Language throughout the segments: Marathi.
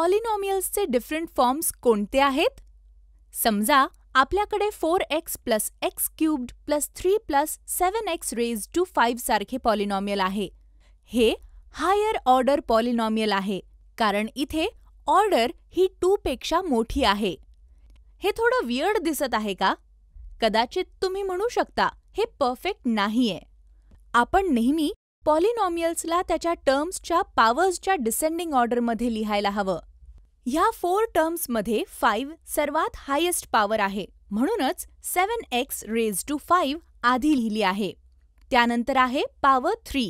पॉलिनॉमियल्सचे डिफरंट फॉर्म्स कोणते आहेत समजा आपल्याकडे four x plus x cubed plus three plus seven x raise to five सारखे पॉलिनॉमियल आहे हे हायर ऑर्डर पॉलिनॉमियल आहे कारण इथे ऑर्डर ही टू पेक्षा मोठी आहे हे थोडं वियर्ड दिसत आहे का कदाचित तुम्ही म्हणू शकता हे परफेक्ट नाहीये आपण नेहमी पॉलिनॉमियल्सला त्याच्या टर्म्सच्या पॉवर्सच्या डिसेंडिंग ऑर्डरमध्ये लिहायला हवं ह्या फोर टर्म्समध्ये फाईव्ह सर्वात हायेस्ट पॉवर आहे म्हणूनच seven x raise to five आधी लिहिली आहे त्यानंतर आहे पॉवर थ्री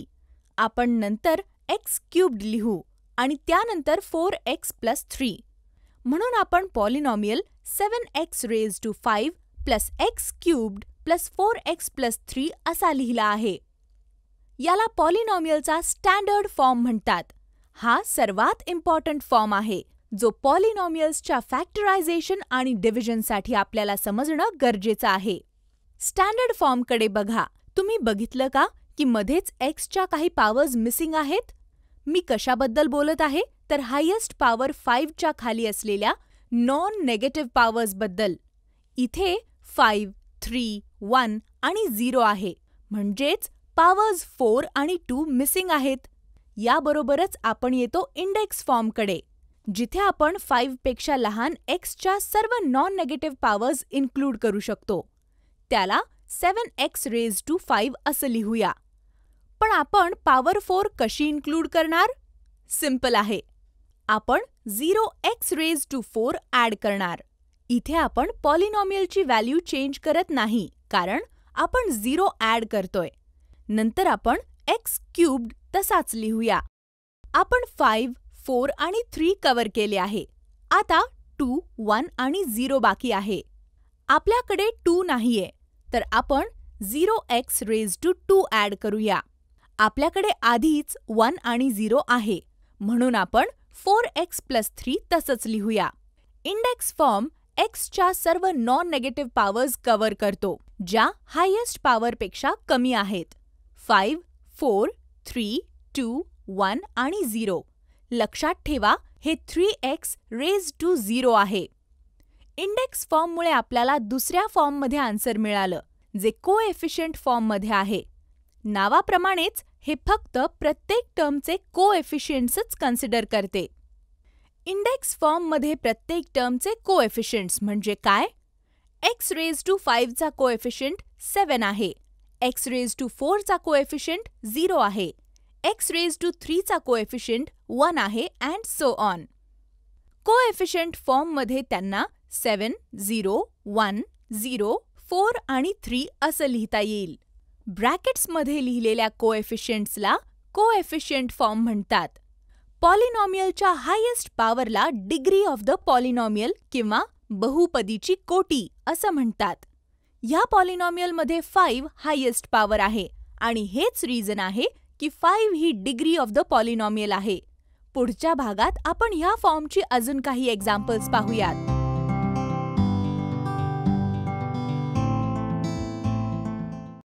आपण नंतर एक्स क्यूब्ड लिहू आणि त्यानंतर फोर एक्स प्लस थ्री म्हणून आपण polynomial seven x raise to five plus x cubed plus four x plus three असा लिहिला आहे याला पॉलिनॉमियलचा स्टँडर्ड फॉर्म म्हणतात हा सर्वात इम्पॉर्टंट फॉर्म आहे जो पॉलिनॉमियल्सच्या फॅक्टरायझेशन आणि डिव्हिजनसाठी आपल्याला समजणं गरजेचं आहे स्टँडर्ड फॉर्मकडे बघा तुम्ही बघितलं का की मध्येच एक्सच्या काही पॉवर्स मिसिंग आहेत मी कशाबद्दल बोलत आहे तर हायेस्ट पॉवर फाईव्हच्या खाली असलेल्या नॉन नेगेटिव्ह पॉवर्सबद्दल इथे फाईव्ह थ्री वन आणि झिरो आहे म्हणजेच पॉवर्स फोर आणि टू मिसिंग आहेत याबरोबरच आपण येतो इंडेक्स फॉर्मकडे जिथे आपण फाईव्हपेक्षा पेक्षा लहान एक्सच्या सर्व नॉन नेगेटिव्ह पॉवर्स इन्क्लूड करू शकतो त्याला seven x raise to five असं लिहूया पण आपण पॉवर फोर कशी इन्क्लूड करणार सिम्पल आहे आपण zero x raise to four add करणार इथे आपण पॉलिनॉमियलची व्हॅल्यू चेंज करत नाही कारण आपण झिरो ॲड करतोय नंतर आपण एक्स क्यूब्ड तसाच लिहूया आपण फाईव्ह फोर आणि थ्री कव्हर केले आहे आता टू वन आणि झिरो बाकी आहे आपल्याकडे टू नाहीये तर आपण zero x raise to two add करूया आपल्याकडे आधीच वन आणि झिरो आहे म्हणून आपण फोर एक्स प्लस थ्री तसंच लिहूया इंडेक्स फॉर्म एक्सच्या सर्व नॉन नेगेटिव्ह पॉवर्स कव्हर करतो ज्या हायेस्ट पॉवरपेक्षा कमी आहेत five four three two one आणि झिरो लक्षात ठेवा हे three x raise to zero आहे इंडेक्स फॉर्ममुळे आपल्याला दुसऱ्या फॉर्ममध्ये आन्सर मिळालं जे को एफिशियंट फॉर्ममध्ये आहे नावाप्रमाणेच हे फक्त प्रत्येक टर्मचे एफिशियंट्सच कन्सिडर करते इंडेक्स फॉर्ममध्ये प्रत्येक टर्मचे कोएफिशियंट्स म्हणजे काय एक्स रेज टू फाईव्हचा एफिशियंट सेवन आहे एक्स रेज टू फोरचा एफिशियंट झिरो आहे एक्स रेज टू थ्रीचा कोएफिशियंट वन आहे अँड सो ऑन कोएफिशियंट फॉर्ममध्ये त्यांना seven zero one zero four आणि थ्री असं लिहिता येईल ब्रॅकेट्समध्ये लिहिलेल्या कोएफिशियंट्सला कोएफिशियंट फॉर्म म्हणतात पॉलिनॉमियलच्या हायेस्ट पॉवरला डिग्री ऑफ द पॉलिनॉमियल किंवा बहुपदीची कोटी असं म्हणतात ह्या पॉलिनॉमियलमध्ये फाईव्ह हायेस्ट पॉवर आहे आणि हेच रिझन आहे की फाईव्ह ही डिग्री ऑफ द पॉलिनॉमियल आहे पुढच्या भागात आपण ह्या फॉर्मची अजून काही एक्झाम्पल्स पाहूयात